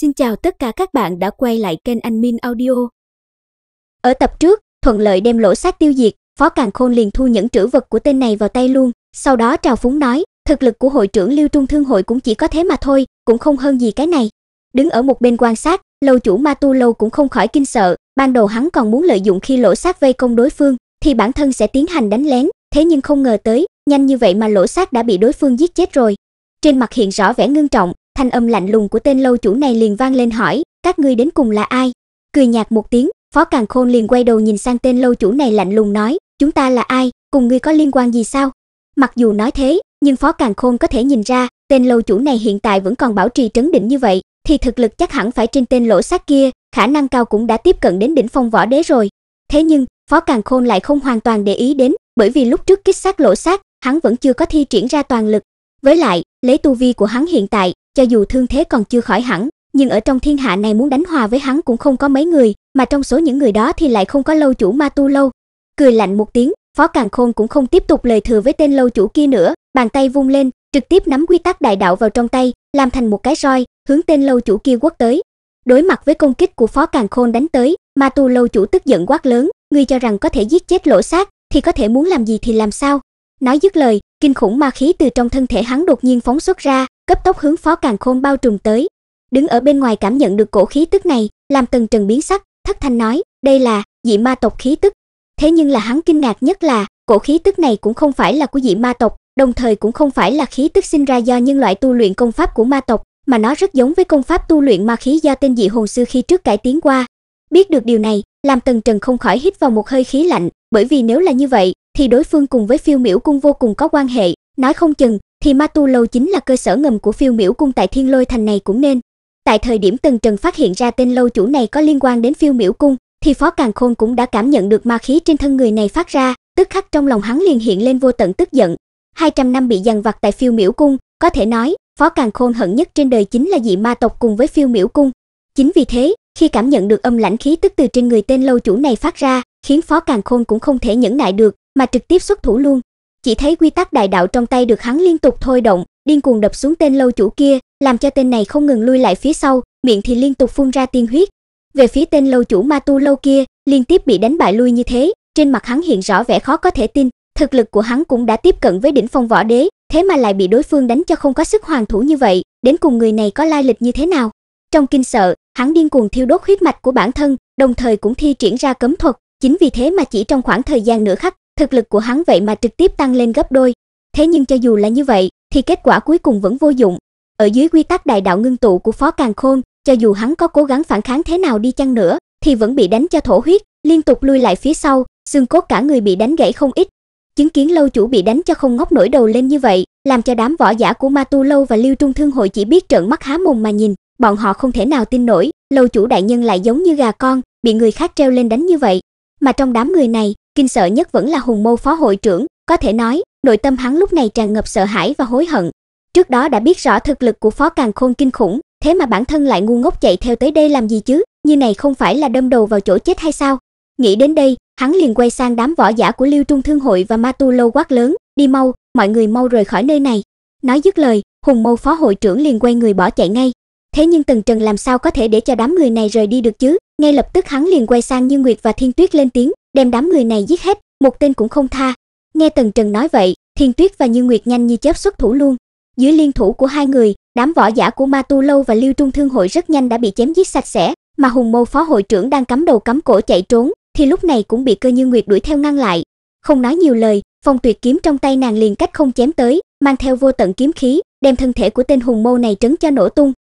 Xin chào tất cả các bạn đã quay lại kênh Anh Min Audio. Ở tập trước, thuận lợi đem lỗ sát tiêu diệt, Phó Càn Khôn liền thu những trữ vật của tên này vào tay luôn, sau đó trào phúng nói, thực lực của hội trưởng lưu Trung Thương hội cũng chỉ có thế mà thôi, cũng không hơn gì cái này. Đứng ở một bên quan sát, lâu chủ Ma Tu Lâu cũng không khỏi kinh sợ, ban đầu hắn còn muốn lợi dụng khi lỗ sát vây công đối phương, thì bản thân sẽ tiến hành đánh lén, thế nhưng không ngờ tới, nhanh như vậy mà lỗ sát đã bị đối phương giết chết rồi. Trên mặt hiện rõ vẻ ngưng trọng, Thanh âm lạnh lùng của tên lâu chủ này liền vang lên hỏi, các ngươi đến cùng là ai? Cười nhạt một tiếng, Phó Càn Khôn liền quay đầu nhìn sang tên lâu chủ này lạnh lùng nói, chúng ta là ai, cùng ngươi có liên quan gì sao? Mặc dù nói thế, nhưng Phó Càn Khôn có thể nhìn ra, tên lâu chủ này hiện tại vẫn còn bảo trì trấn định như vậy, thì thực lực chắc hẳn phải trên tên lỗ xác kia, khả năng cao cũng đã tiếp cận đến đỉnh phong võ đế rồi. Thế nhưng, Phó Càn Khôn lại không hoàn toàn để ý đến, bởi vì lúc trước kích sát lỗ xác, hắn vẫn chưa có thi triển ra toàn lực. Với lại, lấy tu vi của hắn hiện tại, cho dù thương thế còn chưa khỏi hẳn, nhưng ở trong thiên hạ này muốn đánh hòa với hắn cũng không có mấy người, mà trong số những người đó thì lại không có lâu chủ Ma Tu lâu. Cười lạnh một tiếng, Phó Càn Khôn cũng không tiếp tục lời thừa với tên lâu chủ kia nữa, bàn tay vung lên, trực tiếp nắm quy tắc đại đạo vào trong tay, làm thành một cái roi, hướng tên lâu chủ kia quất tới. Đối mặt với công kích của Phó Càn Khôn đánh tới, Ma Tu lâu chủ tức giận quát lớn, ngươi cho rằng có thể giết chết lỗ xác, thì có thể muốn làm gì thì làm sao? Nói dứt lời, kinh khủng ma khí từ trong thân thể hắn đột nhiên phóng xuất ra, cấp tốc hướng Phó càng Khôn bao trùm tới. Đứng ở bên ngoài cảm nhận được cổ khí tức này, làm Tần Trần biến sắc, thất thanh nói, đây là dị ma tộc khí tức. Thế nhưng là hắn kinh ngạc nhất là, cổ khí tức này cũng không phải là của dị ma tộc, đồng thời cũng không phải là khí tức sinh ra do nhân loại tu luyện công pháp của ma tộc, mà nó rất giống với công pháp tu luyện ma khí do tên dị hồn sư khi trước cải tiến qua. Biết được điều này, làm Tần Trần không khỏi hít vào một hơi khí lạnh, bởi vì nếu là như vậy, thì đối phương cùng với Phiêu miễu cung vô cùng có quan hệ, nói không chừng thì Ma Tu Lâu chính là cơ sở ngầm của phiêu miễu cung tại Thiên Lôi Thành này cũng nên. Tại thời điểm Tần Trần phát hiện ra tên lâu chủ này có liên quan đến phiêu miễu cung, thì Phó Càng Khôn cũng đã cảm nhận được ma khí trên thân người này phát ra, tức khắc trong lòng hắn liền hiện lên vô tận tức giận. 200 năm bị giằng vặt tại phiêu miễu cung, có thể nói, Phó Càng Khôn hận nhất trên đời chính là dị ma tộc cùng với phiêu miễu cung. Chính vì thế, khi cảm nhận được âm lãnh khí tức từ trên người tên lâu chủ này phát ra, khiến Phó Càng Khôn cũng không thể nhẫn nại được, mà trực tiếp xuất thủ luôn chỉ thấy quy tắc đại đạo trong tay được hắn liên tục thôi động, điên cuồng đập xuống tên lâu chủ kia, làm cho tên này không ngừng lui lại phía sau, miệng thì liên tục phun ra tiên huyết. Về phía tên lâu chủ Ma Tu lâu kia, liên tiếp bị đánh bại lui như thế, trên mặt hắn hiện rõ vẻ khó có thể tin, thực lực của hắn cũng đã tiếp cận với đỉnh phong võ đế, thế mà lại bị đối phương đánh cho không có sức hoàn thủ như vậy, đến cùng người này có lai lịch như thế nào? Trong kinh sợ, hắn điên cuồng thiêu đốt huyết mạch của bản thân, đồng thời cũng thi triển ra cấm thuật, chính vì thế mà chỉ trong khoảng thời gian nửa khắc, Thực lực của hắn vậy mà trực tiếp tăng lên gấp đôi. Thế nhưng cho dù là như vậy, thì kết quả cuối cùng vẫn vô dụng. Ở dưới quy tắc đại đạo ngưng tụ của Phó Càn Khôn, cho dù hắn có cố gắng phản kháng thế nào đi chăng nữa, thì vẫn bị đánh cho thổ huyết, liên tục lui lại phía sau, xương cốt cả người bị đánh gãy không ít. Chứng kiến lâu chủ bị đánh cho không ngóc nổi đầu lên như vậy, làm cho đám võ giả của Ma Tu Lâu và Lưu Trung Thương hội chỉ biết trợn mắt há mồm mà nhìn, bọn họ không thể nào tin nổi, lâu chủ đại nhân lại giống như gà con, bị người khác treo lên đánh như vậy. Mà trong đám người này, kinh sợ nhất vẫn là Hùng Mâu phó hội trưởng, có thể nói, nội tâm hắn lúc này tràn ngập sợ hãi và hối hận. Trước đó đã biết rõ thực lực của phó càng khôn kinh khủng, thế mà bản thân lại ngu ngốc chạy theo tới đây làm gì chứ, như này không phải là đâm đầu vào chỗ chết hay sao? Nghĩ đến đây, hắn liền quay sang đám võ giả của lưu Trung Thương hội và Ma Tu Lâu quát lớn, đi mau, mọi người mau rời khỏi nơi này. Nói dứt lời, Hùng Mâu phó hội trưởng liền quay người bỏ chạy ngay. Thế nhưng Tần Trần làm sao có thể để cho đám người này rời đi được chứ? Ngay lập tức hắn liền quay sang Như Nguyệt và Thiên Tuyết lên tiếng, đem đám người này giết hết, một tên cũng không tha. Nghe Tần Trần nói vậy, Thiên Tuyết và Như Nguyệt nhanh như chớp xuất thủ luôn. Dưới liên thủ của hai người, đám võ giả của Ma Tu lâu và Lưu Trung Thương hội rất nhanh đã bị chém giết sạch sẽ, mà Hùng Mâu phó hội trưởng đang cắm đầu cắm cổ chạy trốn, thì lúc này cũng bị Cơ Như Nguyệt đuổi theo ngăn lại. Không nói nhiều lời, phong tuyệt kiếm trong tay nàng liền cách không chém tới, mang theo vô tận kiếm khí, đem thân thể của tên Hùng Mâu này trấn cho nổ tung.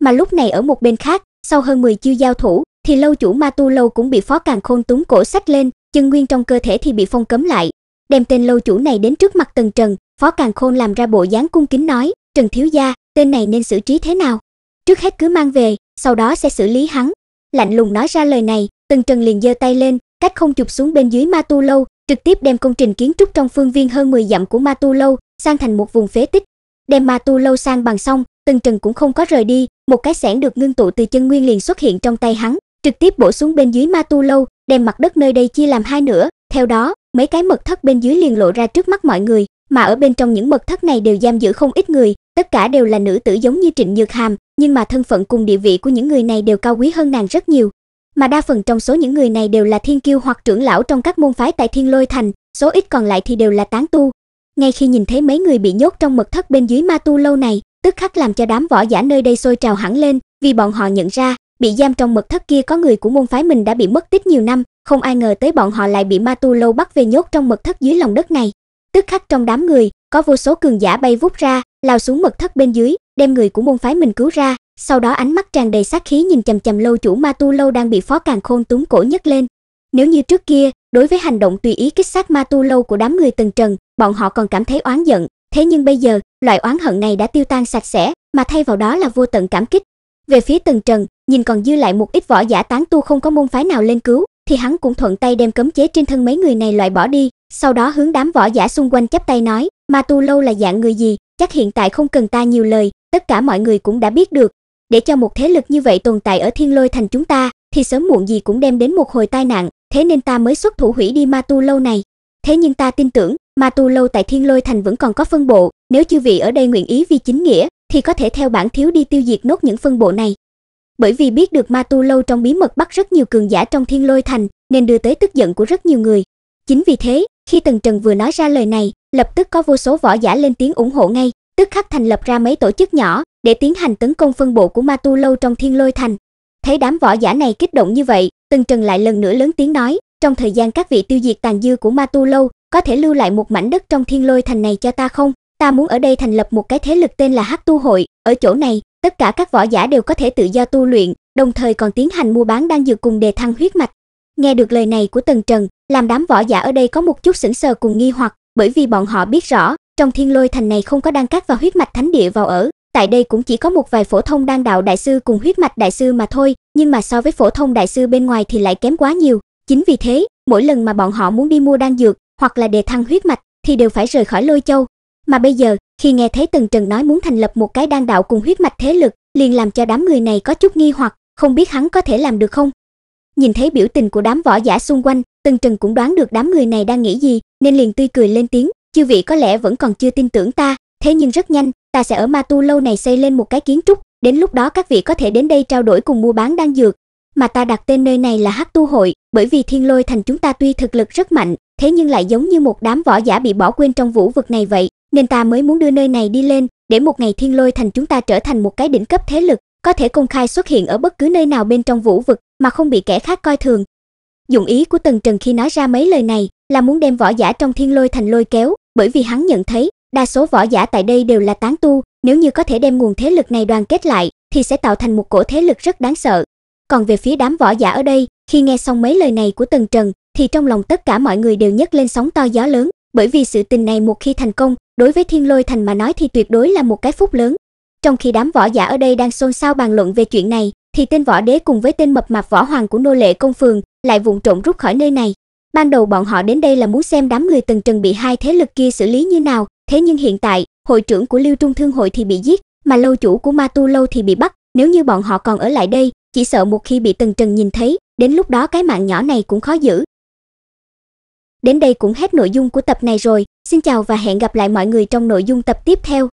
Mà lúc này ở một bên khác, sau hơn 10 chiêu giao thủ, thì lâu chủ ma tu lâu cũng bị phó càng khôn túng cổ sách lên, chân nguyên trong cơ thể thì bị phong cấm lại. Đem tên lâu chủ này đến trước mặt Tần Trần, phó càng khôn làm ra bộ dáng cung kính nói, Trần Thiếu Gia, tên này nên xử trí thế nào? Trước hết cứ mang về, sau đó sẽ xử lý hắn. Lạnh lùng nói ra lời này, Tần Trần liền giơ tay lên, cách không chụp xuống bên dưới ma tu lâu, trực tiếp đem công trình kiến trúc trong phương viên hơn 10 dặm của ma tu lâu sang thành một vùng phế tích. Đem ma tu lâu sang bằng xong, Tần Trần cũng không có rời đi, một cái xẻng được ngưng tụ từ chân nguyên liền xuất hiện trong tay hắn, trực tiếp bổ xuống bên dưới ma tu lâu, đem mặt đất nơi đây chia làm hai nửa, theo đó, mấy cái mật thất bên dưới liền lộ ra trước mắt mọi người, mà ở bên trong những mật thất này đều giam giữ không ít người, tất cả đều là nữ tử giống như Trịnh Nhược Hàm, nhưng mà thân phận cùng địa vị của những người này đều cao quý hơn nàng rất nhiều. Mà đa phần trong số những người này đều là thiên kiêu hoặc trưởng lão trong các môn phái tại Thiên Lôi Thành, số ít còn lại thì đều là tán tu. Ngay khi nhìn thấy mấy người bị nhốt trong mật thất bên dưới ma tu lâu này, tức khắc làm cho đám võ giả nơi đây sôi trào hẳn lên, vì bọn họ nhận ra, bị giam trong mật thất kia có người của môn phái mình đã bị mất tích nhiều năm, không ai ngờ tới bọn họ lại bị Ma Tu Lâu bắt về nhốt trong mật thất dưới lòng đất này. Tức khắc trong đám người, có vô số cường giả bay vút ra, lao xuống mật thất bên dưới, đem người của môn phái mình cứu ra, sau đó ánh mắt tràn đầy sát khí nhìn chằm chằm lâu chủ Ma Tu Lâu đang bị Phó càng Khôn túm cổ nhấc lên. Nếu như trước kia, đối với hành động tùy ý kích sát Ma Tu Lâu của đám người Tần Trần, bọn họ còn cảm thấy oán giận, thế nhưng bây giờ, loại oán hận này đã tiêu tan sạch sẽ, mà thay vào đó là vô tận cảm kích. Về phía Tần Trần, nhìn còn dư lại một ít võ giả tán tu không có môn phái nào lên cứu, thì hắn cũng thuận tay đem cấm chế trên thân mấy người này loại bỏ đi, sau đó hướng đám võ giả xung quanh chắp tay nói, Ma Tu Lâu là dạng người gì, chắc hiện tại không cần ta nhiều lời, tất cả mọi người cũng đã biết được. Để cho một thế lực như vậy tồn tại ở Thiên Lôi thành chúng ta, thì sớm muộn gì cũng đem đến một hồi tai nạn, thế nên ta mới xuất thủ hủy đi Ma Tu Lâu này. Thế nhưng ta tin tưởng, Ma Tu Lâu tại Thiên Lôi thành vẫn còn có phân bộ, nếu chư vị ở đây nguyện ý vì chính nghĩa, thì có thể theo bản thiếu đi tiêu diệt nốt những phân bộ này bởi vì biết được Ma Tu Lâu trong bí mật bắt rất nhiều cường giả trong Thiên Lôi Thành, nên đưa tới tức giận của rất nhiều người. Chính vì thế, khi Tần Trần vừa nói ra lời này, lập tức có vô số võ giả lên tiếng ủng hộ ngay, tức khắc thành lập ra mấy tổ chức nhỏ để tiến hành tấn công phân bộ của Ma Tu Lâu trong Thiên Lôi Thành. Thấy đám võ giả này kích động như vậy, Tần Trần lại lần nữa lớn tiếng nói, trong thời gian các vị tiêu diệt tàn dư của Ma Tu Lâu, có thể lưu lại một mảnh đất trong Thiên Lôi Thành này cho ta không? Ta muốn ở đây thành lập một cái thế lực tên là Hắc Tu hội, ở chỗ này tất cả các võ giả đều có thể tự do tu luyện, đồng thời còn tiến hành mua bán đan dược cùng đề thăng huyết mạch. Nghe được lời này của Tần Trần, làm đám võ giả ở đây có một chút sững sờ cùng nghi hoặc, bởi vì bọn họ biết rõ, trong Thiên Lôi thành này không có đan cát và huyết mạch thánh địa vào ở, tại đây cũng chỉ có một vài phổ thông đan đạo đại sư cùng huyết mạch đại sư mà thôi, nhưng mà so với phổ thông đại sư bên ngoài thì lại kém quá nhiều. Chính vì thế, mỗi lần mà bọn họ muốn đi mua đan dược hoặc là đề thăng huyết mạch thì đều phải rời khỏi Lôi Châu, mà bây giờ, khi nghe thấy Tần Trần nói muốn thành lập một cái đan đạo cùng huyết mạch thế lực, liền làm cho đám người này có chút nghi hoặc, không biết hắn có thể làm được không. Nhìn thấy biểu tình của đám võ giả xung quanh, Tần Trần cũng đoán được đám người này đang nghĩ gì, nên liền tươi cười lên tiếng, "Chư vị có lẽ vẫn còn chưa tin tưởng ta, thế nhưng rất nhanh, ta sẽ ở Ma Tu lâu này xây lên một cái kiến trúc, đến lúc đó các vị có thể đến đây trao đổi cùng mua bán đan dược, mà ta đặt tên nơi này là Hắc Tu hội, bởi vì Thiên Lôi thành chúng ta tuy thực lực rất mạnh, thế nhưng lại giống như một đám võ giả bị bỏ quên trong vũ vực này vậy, nên ta mới muốn đưa nơi này đi lên, để một ngày Thiên Lôi Thành chúng ta trở thành một cái đỉnh cấp thế lực, có thể công khai xuất hiện ở bất cứ nơi nào bên trong vũ vực mà không bị kẻ khác coi thường. Dụng ý của Tần Trần khi nói ra mấy lời này là muốn đem võ giả trong Thiên Lôi Thành lôi kéo, bởi vì hắn nhận thấy, đa số võ giả tại đây đều là tán tu, nếu như có thể đem nguồn thế lực này đoàn kết lại thì sẽ tạo thành một cổ thế lực rất đáng sợ. Còn về phía đám võ giả ở đây, khi nghe xong mấy lời này của Tần Trần thì trong lòng tất cả mọi người đều nhấc lên sóng to gió lớn, bởi vì sự tình này một khi thành công, đối với Thiên Lôi Thành mà nói thì tuyệt đối là một cái phúc lớn. Trong khi đám võ giả ở đây đang xôn xao bàn luận về chuyện này, thì tên võ đế cùng với tên mập mạp võ hoàng của nô lệ công phường lại vụng trộn rút khỏi nơi này. Ban đầu bọn họ đến đây là muốn xem đám người từng trần bị hai thế lực kia xử lý như nào, thế nhưng hiện tại, hội trưởng của Lưu Trung Thương hội thì bị giết, mà lâu chủ của Ma Tu lâu thì bị bắt, nếu như bọn họ còn ở lại đây, chỉ sợ một khi bị Tần Trần nhìn thấy, đến lúc đó cái mạng nhỏ này cũng khó giữ, Đến đây cũng hết nội dung của tập này rồi. Xin chào và hẹn gặp lại mọi người trong nội dung tập tiếp theo.